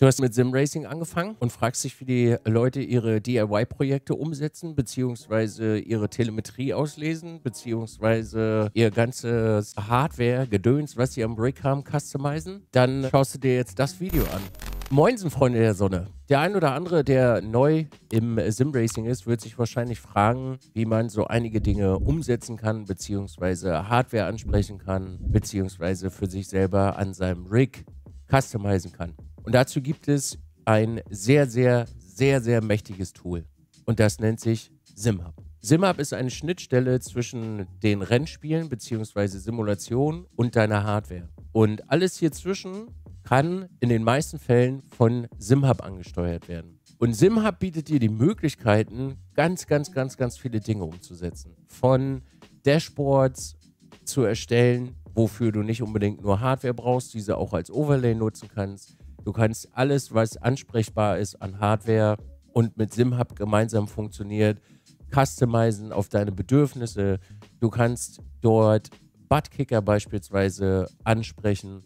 Du hast mit Simracing angefangen und fragst dich, wie die Leute ihre DIY-Projekte umsetzen, beziehungsweise ihre Telemetrie auslesen, beziehungsweise ihr ganzes Hardware, Gedöns, was sie am Rig haben, customizen. Dann schaust du dir jetzt das Video an. Moinsen, Freunde der Sonne. Der ein oder andere, der neu im Simracing ist, wird sich wahrscheinlich fragen, wie man so einige Dinge umsetzen kann, beziehungsweise Hardware ansprechen kann, beziehungsweise für sich selber an seinem Rig customizen kann. Und dazu gibt es ein sehr, sehr, sehr, sehr mächtiges Tool. Und das nennt sich SimHub. SimHub ist eine Schnittstelle zwischen den Rennspielen bzw. Simulationen und deiner Hardware. Und alles hier zwischen kann in den meisten Fällen von SimHub angesteuert werden. Und SimHub bietet dir die Möglichkeiten, ganz, ganz, ganz, ganz viele Dinge umzusetzen. Von Dashboards zu erstellen, wofür du nicht unbedingt nur Hardware brauchst, diese auch als Overlay nutzen kannst Du kannst alles, was ansprechbar ist an Hardware und mit SimHub gemeinsam funktioniert, customizen auf deine Bedürfnisse. Du kannst dort Buttkicker beispielsweise ansprechen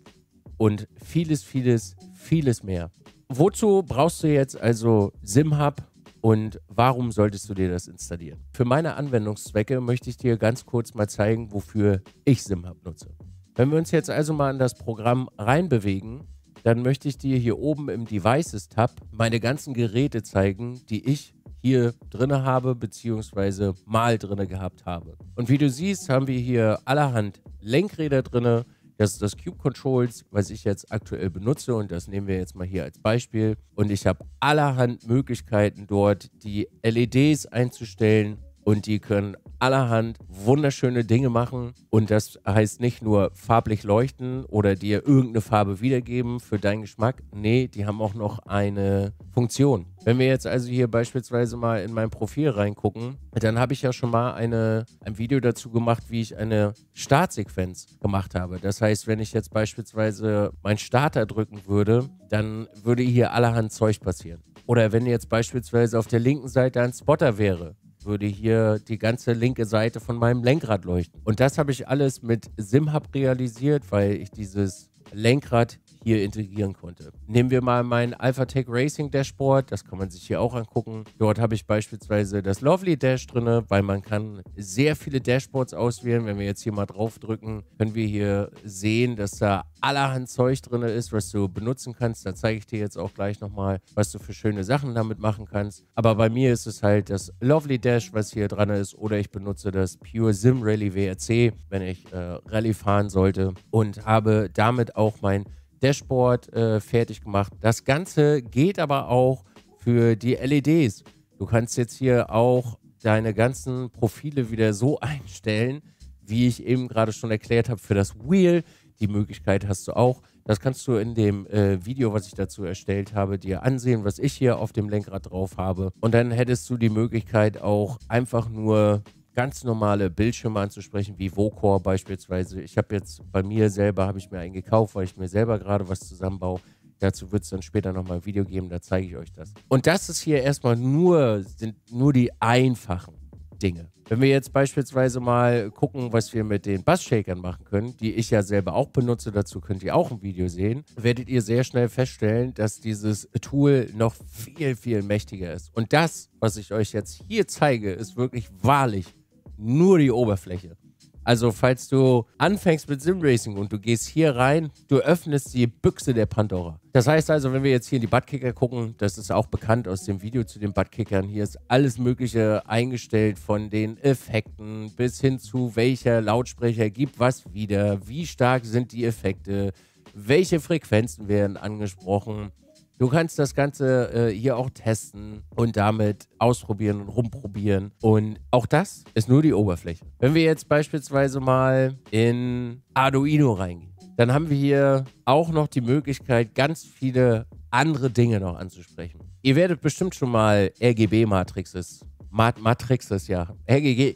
und vieles, vieles, vieles mehr. Wozu brauchst du jetzt also SimHub und warum solltest du dir das installieren? Für meine Anwendungszwecke möchte ich dir ganz kurz mal zeigen, wofür ich SimHub nutze. Wenn wir uns jetzt also mal in das Programm reinbewegen, dann möchte ich dir hier oben im Devices-Tab meine ganzen Geräte zeigen, die ich hier drinne habe, beziehungsweise mal drinne gehabt habe. Und wie du siehst, haben wir hier allerhand Lenkräder drinne. Das ist das Cube Controls, was ich jetzt aktuell benutze und das nehmen wir jetzt mal hier als Beispiel. Und ich habe allerhand Möglichkeiten dort, die LEDs einzustellen, und die können allerhand wunderschöne Dinge machen. Und das heißt nicht nur farblich leuchten oder dir irgendeine Farbe wiedergeben für deinen Geschmack. Nee, die haben auch noch eine Funktion. Wenn wir jetzt also hier beispielsweise mal in mein Profil reingucken, dann habe ich ja schon mal eine, ein Video dazu gemacht, wie ich eine Startsequenz gemacht habe. Das heißt, wenn ich jetzt beispielsweise meinen Starter drücken würde, dann würde hier allerhand Zeug passieren. Oder wenn jetzt beispielsweise auf der linken Seite ein Spotter wäre, würde hier die ganze linke Seite von meinem Lenkrad leuchten. Und das habe ich alles mit SimHub realisiert, weil ich dieses Lenkrad hier integrieren konnte. Nehmen wir mal mein AlphaTech Racing Dashboard, das kann man sich hier auch angucken. Dort habe ich beispielsweise das Lovely Dash drin, weil man kann sehr viele Dashboards auswählen. Wenn wir jetzt hier mal drauf drücken, können wir hier sehen, dass da allerhand Zeug drin ist, was du benutzen kannst. Da zeige ich dir jetzt auch gleich nochmal, was du für schöne Sachen damit machen kannst. Aber bei mir ist es halt das Lovely Dash, was hier dran ist, oder ich benutze das Pure Sim Rally WRC, wenn ich äh, Rallye fahren sollte und habe damit auch mein Dashboard äh, fertig gemacht. Das Ganze geht aber auch für die LEDs. Du kannst jetzt hier auch deine ganzen Profile wieder so einstellen, wie ich eben gerade schon erklärt habe, für das Wheel. Die Möglichkeit hast du auch. Das kannst du in dem äh, Video, was ich dazu erstellt habe, dir ansehen, was ich hier auf dem Lenkrad drauf habe. Und dann hättest du die Möglichkeit auch einfach nur ganz normale Bildschirme anzusprechen, wie Vocor beispielsweise. Ich habe jetzt bei mir selber, habe ich mir einen gekauft, weil ich mir selber gerade was zusammenbaue. Dazu wird es dann später nochmal ein Video geben, da zeige ich euch das. Und das ist hier erstmal nur, sind nur die einfachen Dinge. Wenn wir jetzt beispielsweise mal gucken, was wir mit den Basshakern machen können, die ich ja selber auch benutze, dazu könnt ihr auch ein Video sehen, werdet ihr sehr schnell feststellen, dass dieses Tool noch viel, viel mächtiger ist. Und das, was ich euch jetzt hier zeige, ist wirklich wahrlich nur die Oberfläche. Also, falls du anfängst mit Simracing und du gehst hier rein, du öffnest die Büchse der Pandora. Das heißt also, wenn wir jetzt hier in die Buttkicker gucken, das ist auch bekannt aus dem Video zu den Buttkickern, hier ist alles Mögliche eingestellt von den Effekten bis hin zu welcher Lautsprecher gibt was wieder, wie stark sind die Effekte, welche Frequenzen werden angesprochen Du kannst das Ganze äh, hier auch testen und damit ausprobieren und rumprobieren. Und auch das ist nur die Oberfläche. Wenn wir jetzt beispielsweise mal in Arduino reingehen, dann haben wir hier auch noch die Möglichkeit, ganz viele andere Dinge noch anzusprechen. Ihr werdet bestimmt schon mal RGB-Matrixes, Mat Matrixes, ja, RGB,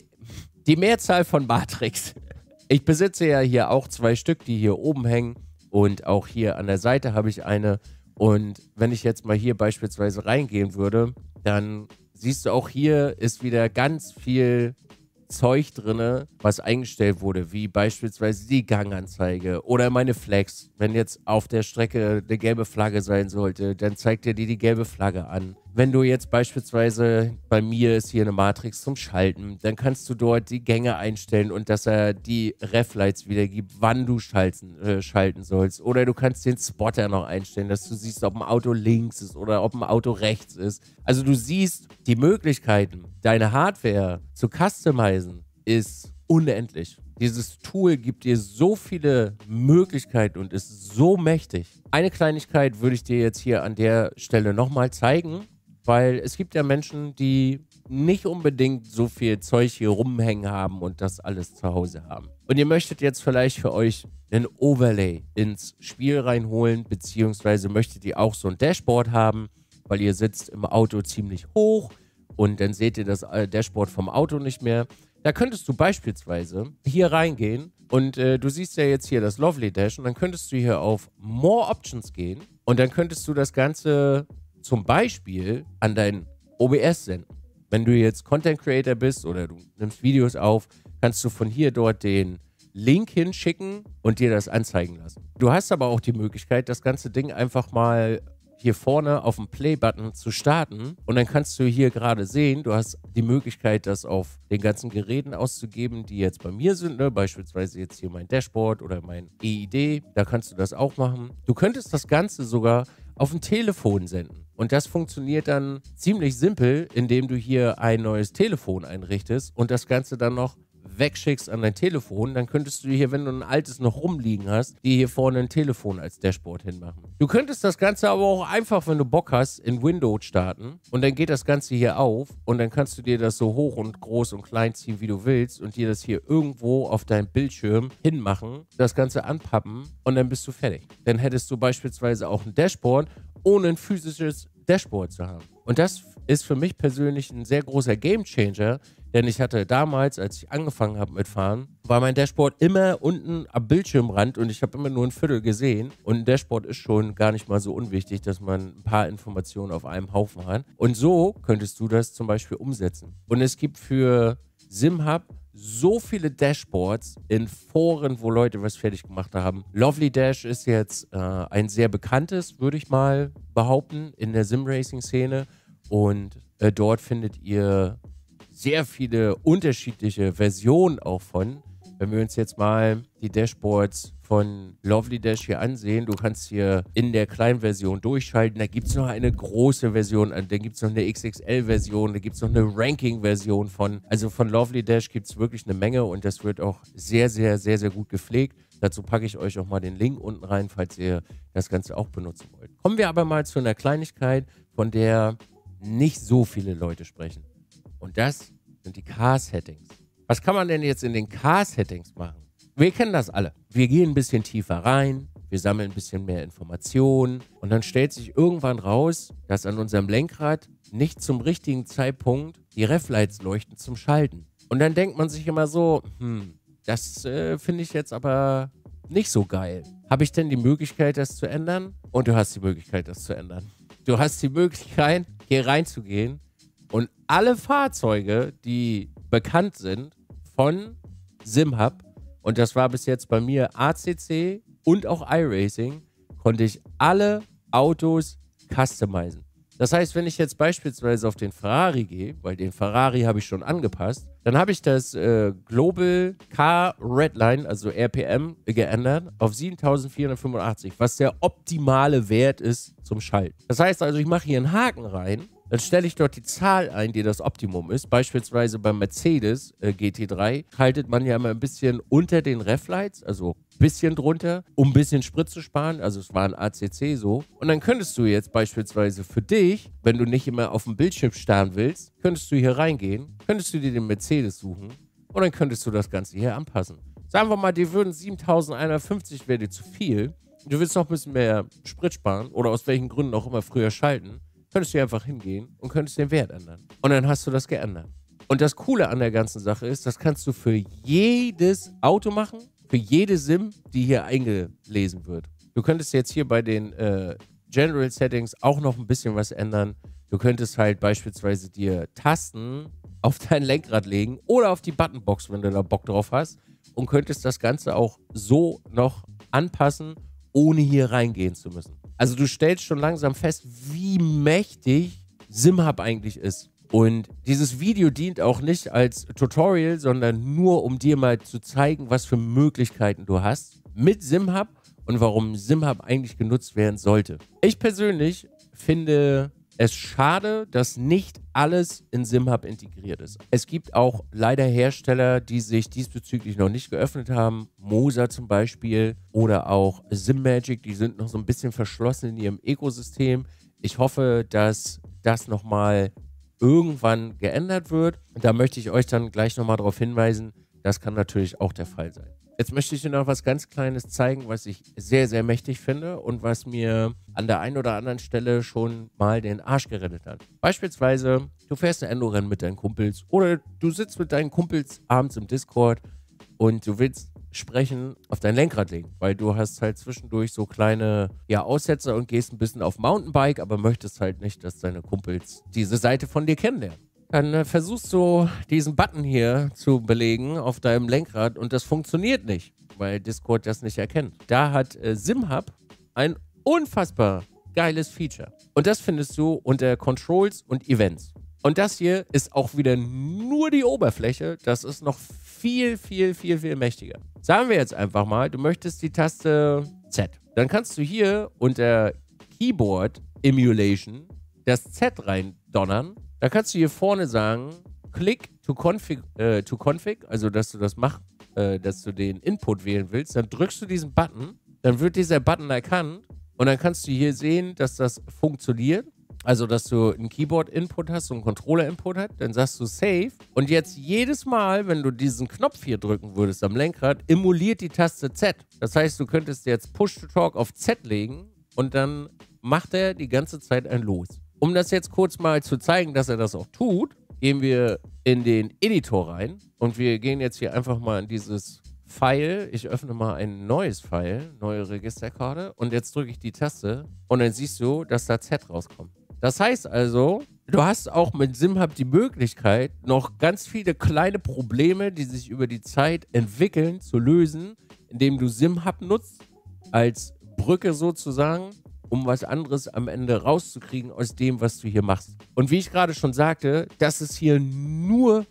die Mehrzahl von Matrix. Ich besitze ja hier auch zwei Stück, die hier oben hängen und auch hier an der Seite habe ich eine und wenn ich jetzt mal hier beispielsweise reingehen würde, dann siehst du auch hier ist wieder ganz viel Zeug drin, was eingestellt wurde, wie beispielsweise die Ganganzeige oder meine Flex. Wenn jetzt auf der Strecke eine gelbe Flagge sein sollte, dann zeigt er dir die gelbe Flagge an. Wenn du jetzt beispielsweise bei mir ist hier eine Matrix zum Schalten, dann kannst du dort die Gänge einstellen und dass er die Reflights wiedergibt, wann du schalten, äh, schalten sollst. Oder du kannst den Spotter noch einstellen, dass du siehst, ob ein Auto links ist oder ob ein Auto rechts ist. Also du siehst die Möglichkeiten, deine Hardware zu customizen, ist unendlich. Dieses Tool gibt dir so viele Möglichkeiten und ist so mächtig. Eine Kleinigkeit würde ich dir jetzt hier an der Stelle nochmal zeigen. Weil es gibt ja Menschen, die nicht unbedingt so viel Zeug hier rumhängen haben und das alles zu Hause haben. Und ihr möchtet jetzt vielleicht für euch einen Overlay ins Spiel reinholen, beziehungsweise möchtet ihr auch so ein Dashboard haben, weil ihr sitzt im Auto ziemlich hoch und dann seht ihr das äh, Dashboard vom Auto nicht mehr. Da könntest du beispielsweise hier reingehen und äh, du siehst ja jetzt hier das Lovely Dash und dann könntest du hier auf More Options gehen und dann könntest du das Ganze zum Beispiel an dein OBS senden. Wenn du jetzt Content Creator bist oder du nimmst Videos auf, kannst du von hier dort den Link hinschicken und dir das anzeigen lassen. Du hast aber auch die Möglichkeit, das ganze Ding einfach mal hier vorne auf dem Play-Button zu starten. Und dann kannst du hier gerade sehen, du hast die Möglichkeit, das auf den ganzen Geräten auszugeben, die jetzt bei mir sind. Ne? Beispielsweise jetzt hier mein Dashboard oder mein EID. Da kannst du das auch machen. Du könntest das Ganze sogar auf ein Telefon senden. Und das funktioniert dann ziemlich simpel, indem du hier ein neues Telefon einrichtest und das Ganze dann noch wegschickst an dein Telefon, dann könntest du hier, wenn du ein altes noch rumliegen hast, dir hier vorne ein Telefon als Dashboard hinmachen. Du könntest das Ganze aber auch einfach, wenn du Bock hast, in Windows starten und dann geht das Ganze hier auf und dann kannst du dir das so hoch und groß und klein ziehen, wie du willst und dir das hier irgendwo auf deinem Bildschirm hinmachen, das Ganze anpappen und dann bist du fertig. Dann hättest du beispielsweise auch ein Dashboard ohne ein physisches Dashboard zu haben. Und das ist für mich persönlich ein sehr großer Gamechanger, denn ich hatte damals, als ich angefangen habe mit Fahren, war mein Dashboard immer unten am Bildschirmrand und ich habe immer nur ein Viertel gesehen. Und ein Dashboard ist schon gar nicht mal so unwichtig, dass man ein paar Informationen auf einem Haufen hat. Und so könntest du das zum Beispiel umsetzen. Und es gibt für SimHub so viele Dashboards in Foren, wo Leute was fertig gemacht haben. Lovely Dash ist jetzt äh, ein sehr bekanntes, würde ich mal behaupten, in der Sim-Racing-Szene. Und äh, dort findet ihr sehr viele unterschiedliche Versionen auch von wenn wir uns jetzt mal die Dashboards von Lovely Dash hier ansehen, du kannst hier in der kleinen Version durchschalten. Da gibt es noch eine große Version, da gibt es noch eine XXL-Version, da gibt es noch eine Ranking-Version von. Also von Lovely Dash gibt es wirklich eine Menge und das wird auch sehr, sehr, sehr, sehr gut gepflegt. Dazu packe ich euch auch mal den Link unten rein, falls ihr das Ganze auch benutzen wollt. Kommen wir aber mal zu einer Kleinigkeit, von der nicht so viele Leute sprechen. Und das sind die Car-Settings. Was kann man denn jetzt in den car settings machen? Wir kennen das alle. Wir gehen ein bisschen tiefer rein, wir sammeln ein bisschen mehr Informationen und dann stellt sich irgendwann raus, dass an unserem Lenkrad nicht zum richtigen Zeitpunkt die Reflights leuchten zum Schalten. Und dann denkt man sich immer so, hm, das äh, finde ich jetzt aber nicht so geil. Habe ich denn die Möglichkeit, das zu ändern? Und du hast die Möglichkeit, das zu ändern. Du hast die Möglichkeit, hier reinzugehen und alle Fahrzeuge, die bekannt sind, von SimHub. Und das war bis jetzt bei mir ACC und auch iRacing, konnte ich alle Autos customizen. Das heißt, wenn ich jetzt beispielsweise auf den Ferrari gehe, weil den Ferrari habe ich schon angepasst, dann habe ich das äh, Global Car Redline, also RPM, geändert auf 7485, was der optimale Wert ist zum Schalten. Das heißt also, ich mache hier einen Haken rein dann stelle ich dort die Zahl ein, die das Optimum ist. Beispielsweise beim Mercedes äh, GT3 haltet man ja immer ein bisschen unter den Reflights, also ein bisschen drunter, um ein bisschen Sprit zu sparen. Also es war ein ACC so. Und dann könntest du jetzt beispielsweise für dich, wenn du nicht immer auf dem Bildschirm starren willst, könntest du hier reingehen, könntest du dir den Mercedes suchen und dann könntest du das Ganze hier anpassen. Sagen wir mal, die würden 7150 wäre dir zu viel. Du willst noch ein bisschen mehr Sprit sparen oder aus welchen Gründen auch immer früher schalten könntest du einfach hingehen und könntest den Wert ändern. Und dann hast du das geändert. Und das Coole an der ganzen Sache ist, das kannst du für jedes Auto machen, für jede SIM, die hier eingelesen wird. Du könntest jetzt hier bei den äh, General Settings auch noch ein bisschen was ändern. Du könntest halt beispielsweise dir Tasten auf dein Lenkrad legen oder auf die Buttonbox, wenn du da Bock drauf hast, und könntest das Ganze auch so noch anpassen, ohne hier reingehen zu müssen. Also du stellst schon langsam fest, wie mächtig SimHub eigentlich ist. Und dieses Video dient auch nicht als Tutorial, sondern nur, um dir mal zu zeigen, was für Möglichkeiten du hast mit SimHub und warum SimHub eigentlich genutzt werden sollte. Ich persönlich finde es schade, dass nicht alles in SimHub integriert ist. Es gibt auch leider Hersteller, die sich diesbezüglich noch nicht geöffnet haben. Moser zum Beispiel oder auch SimMagic, die sind noch so ein bisschen verschlossen in ihrem Ökosystem. Ich hoffe, dass das nochmal irgendwann geändert wird. Und da möchte ich euch dann gleich nochmal darauf hinweisen, das kann natürlich auch der Fall sein. Jetzt möchte ich dir noch was ganz Kleines zeigen, was ich sehr, sehr mächtig finde und was mir an der einen oder anderen Stelle schon mal den Arsch gerettet hat. Beispielsweise, du fährst ein Endorennen mit deinen Kumpels oder du sitzt mit deinen Kumpels abends im Discord und du willst sprechen auf dein Lenkrad legen, weil du hast halt zwischendurch so kleine ja, Aussetzer und gehst ein bisschen auf Mountainbike, aber möchtest halt nicht, dass deine Kumpels diese Seite von dir kennenlernen dann äh, versuchst du diesen Button hier zu belegen auf deinem Lenkrad und das funktioniert nicht, weil Discord das nicht erkennt. Da hat äh, SimHub ein unfassbar geiles Feature. Und das findest du unter Controls und Events. Und das hier ist auch wieder nur die Oberfläche. Das ist noch viel, viel, viel, viel mächtiger. Sagen wir jetzt einfach mal, du möchtest die Taste Z. Dann kannst du hier unter Keyboard Emulation das Z rein donnern da kannst du hier vorne sagen, click to config, äh, to config also dass du das machst, äh, dass du den Input wählen willst. Dann drückst du diesen Button, dann wird dieser Button erkannt und dann kannst du hier sehen, dass das funktioniert. Also, dass du einen Keyboard-Input hast und einen Controller-Input hast, dann sagst du Save. Und jetzt jedes Mal, wenn du diesen Knopf hier drücken würdest am Lenkrad, emuliert die Taste Z. Das heißt, du könntest jetzt Push-to-Talk auf Z legen und dann macht er die ganze Zeit ein Los. Um das jetzt kurz mal zu zeigen, dass er das auch tut, gehen wir in den Editor rein und wir gehen jetzt hier einfach mal in dieses File. Ich öffne mal ein neues File, neue Registerkarte und jetzt drücke ich die Taste und dann siehst du, dass da Z rauskommt. Das heißt also, du hast auch mit SimHub die Möglichkeit, noch ganz viele kleine Probleme, die sich über die Zeit entwickeln, zu lösen, indem du SimHub nutzt als Brücke sozusagen um was anderes am Ende rauszukriegen aus dem, was du hier machst. Und wie ich gerade schon sagte, das ist hier nur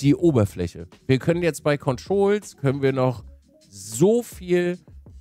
die Oberfläche. Wir können jetzt bei Controls, können wir noch so viel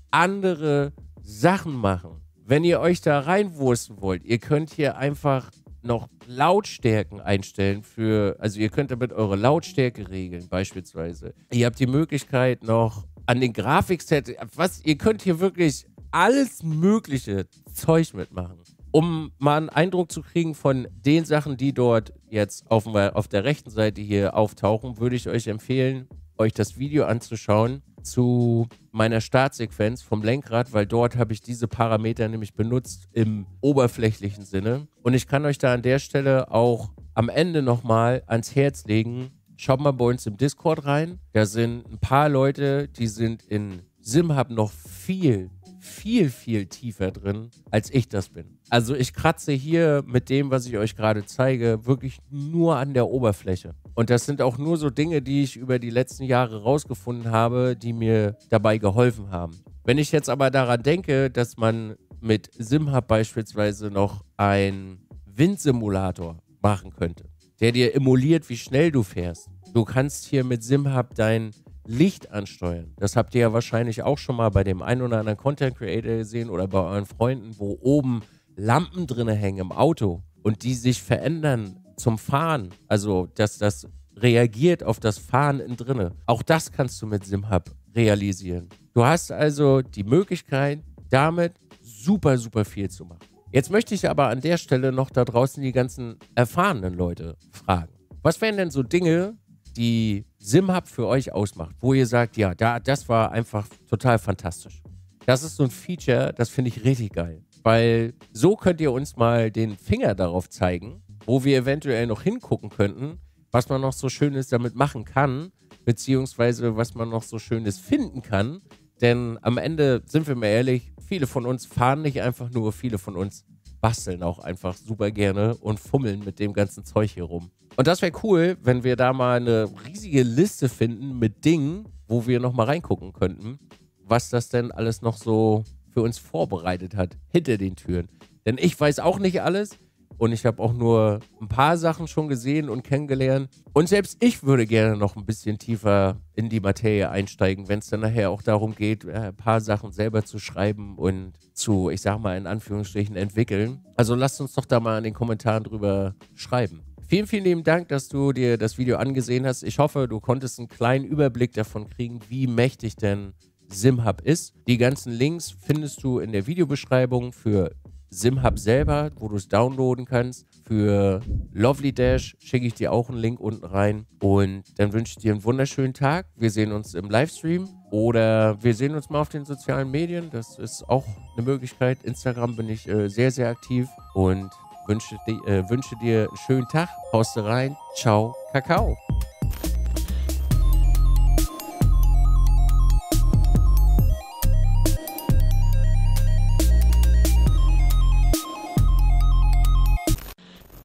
andere Sachen machen. Wenn ihr euch da reinwursten wollt, ihr könnt hier einfach noch Lautstärken einstellen für, also ihr könnt damit eure Lautstärke regeln beispielsweise. Ihr habt die Möglichkeit noch an den Grafikset, was, ihr könnt hier wirklich alles mögliche Zeug mitmachen, um mal einen Eindruck zu kriegen von den Sachen, die dort jetzt auf, auf der rechten Seite hier auftauchen, würde ich euch empfehlen, euch das Video anzuschauen zu meiner Startsequenz vom Lenkrad, weil dort habe ich diese Parameter nämlich benutzt im oberflächlichen Sinne. Und ich kann euch da an der Stelle auch am Ende nochmal ans Herz legen. Schaut mal bei uns im Discord rein. Da sind ein paar Leute, die sind in SimHub noch viel viel, viel tiefer drin, als ich das bin. Also ich kratze hier mit dem, was ich euch gerade zeige, wirklich nur an der Oberfläche. Und das sind auch nur so Dinge, die ich über die letzten Jahre rausgefunden habe, die mir dabei geholfen haben. Wenn ich jetzt aber daran denke, dass man mit SimHub beispielsweise noch einen Windsimulator machen könnte, der dir emuliert, wie schnell du fährst. Du kannst hier mit SimHub dein Licht ansteuern. Das habt ihr ja wahrscheinlich auch schon mal bei dem einen oder anderen Content Creator gesehen oder bei euren Freunden, wo oben Lampen drin hängen im Auto und die sich verändern zum Fahren. Also, dass das reagiert auf das Fahren in drinne. Auch das kannst du mit SimHub realisieren. Du hast also die Möglichkeit, damit super, super viel zu machen. Jetzt möchte ich aber an der Stelle noch da draußen die ganzen erfahrenen Leute fragen. Was wären denn so Dinge, die SimHub für euch ausmacht, wo ihr sagt, ja, da, das war einfach total fantastisch. Das ist so ein Feature, das finde ich richtig geil. Weil so könnt ihr uns mal den Finger darauf zeigen, wo wir eventuell noch hingucken könnten, was man noch so Schönes damit machen kann, beziehungsweise was man noch so Schönes finden kann. Denn am Ende, sind wir mal ehrlich, viele von uns fahren nicht einfach nur, viele von uns basteln auch einfach super gerne und fummeln mit dem ganzen Zeug hier rum. Und das wäre cool, wenn wir da mal eine riesige Liste finden mit Dingen, wo wir nochmal reingucken könnten, was das denn alles noch so für uns vorbereitet hat, hinter den Türen. Denn ich weiß auch nicht alles und ich habe auch nur ein paar Sachen schon gesehen und kennengelernt. Und selbst ich würde gerne noch ein bisschen tiefer in die Materie einsteigen, wenn es dann nachher auch darum geht, äh, ein paar Sachen selber zu schreiben und zu, ich sag mal, in Anführungsstrichen entwickeln. Also lasst uns doch da mal in den Kommentaren drüber schreiben. Vielen, vielen lieben Dank, dass du dir das Video angesehen hast. Ich hoffe, du konntest einen kleinen Überblick davon kriegen, wie mächtig denn SimHub ist. Die ganzen Links findest du in der Videobeschreibung für SimHub selber, wo du es downloaden kannst. Für Lovely Dash schicke ich dir auch einen Link unten rein. Und dann wünsche ich dir einen wunderschönen Tag. Wir sehen uns im Livestream oder wir sehen uns mal auf den sozialen Medien. Das ist auch eine Möglichkeit. Instagram bin ich äh, sehr, sehr aktiv. Und Wünsche, äh, wünsche dir einen schönen Tag. Haust rein. Ciao. Kakao.